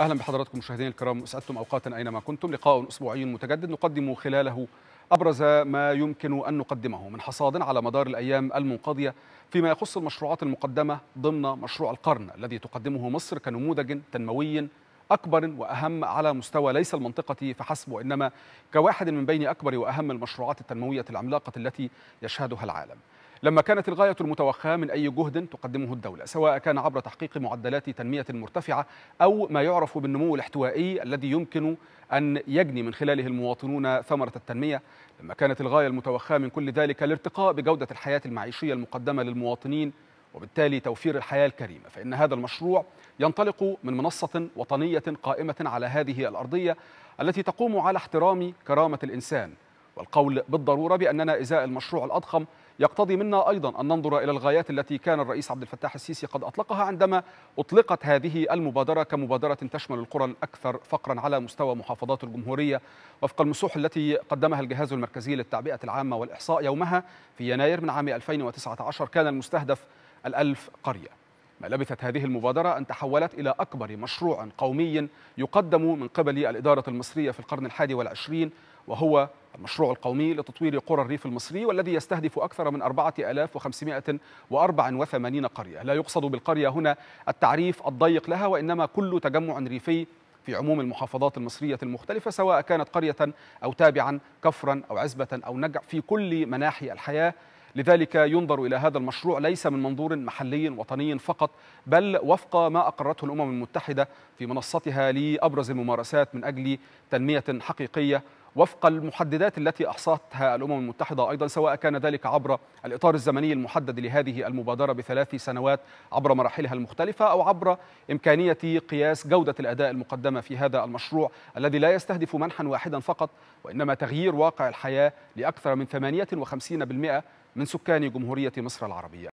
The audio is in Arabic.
اهلا بحضراتكم مشاهدينا الكرام واسعدتم اوقاتا اينما كنتم لقاء اسبوعي متجدد نقدم خلاله ابرز ما يمكن ان نقدمه من حصاد على مدار الايام المنقضيه فيما يخص المشروعات المقدمه ضمن مشروع القرن الذي تقدمه مصر كنموذج تنموي أكبر وأهم على مستوى ليس المنطقة فحسب وإنما كواحد من بين أكبر وأهم المشروعات التنموية العملاقة التي يشهدها العالم لما كانت الغاية المتوخاة من أي جهد تقدمه الدولة سواء كان عبر تحقيق معدلات تنمية مرتفعة أو ما يعرف بالنمو الاحتوائي الذي يمكن أن يجني من خلاله المواطنون ثمرة التنمية لما كانت الغاية المتوخاة من كل ذلك الارتقاء بجودة الحياة المعيشية المقدمة للمواطنين وبالتالي توفير الحياة الكريمة فإن هذا المشروع ينطلق من منصة وطنية قائمة على هذه الأرضية التي تقوم على احترام كرامة الإنسان والقول بالضروره باننا ازاء المشروع الاضخم يقتضي منا ايضا ان ننظر الى الغايات التي كان الرئيس عبد الفتاح السيسي قد اطلقها عندما اطلقت هذه المبادره كمبادره تشمل القرى الاكثر فقرا على مستوى محافظات الجمهوريه وفق المسوح التي قدمها الجهاز المركزي للتعبئه العامه والاحصاء يومها في يناير من عام 2019 كان المستهدف الألف قريه ما لبثت هذه المبادرة أن تحولت إلى أكبر مشروع قومي يقدم من قبل الإدارة المصرية في القرن الحادي والعشرين وهو المشروع القومي لتطوير قرى الريف المصري والذي يستهدف أكثر من 4584 قرية لا يقصد بالقرية هنا التعريف الضيق لها وإنما كل تجمع ريفي في عموم المحافظات المصرية المختلفة سواء كانت قرية أو تابعا كفرا أو عزبة أو نجع في كل مناحي الحياة لذلك ينظر إلى هذا المشروع ليس من منظور محلي وطني فقط بل وفق ما أقرته الأمم المتحدة في منصتها لأبرز الممارسات من أجل تنمية حقيقية وفق المحددات التي أحصتها الأمم المتحدة أيضا سواء كان ذلك عبر الإطار الزمني المحدد لهذه المبادرة بثلاث سنوات عبر مراحلها المختلفة أو عبر إمكانية قياس جودة الأداء المقدمة في هذا المشروع الذي لا يستهدف منحا واحدا فقط وإنما تغيير واقع الحياة لأكثر من 58% من سكان جمهورية مصر العربية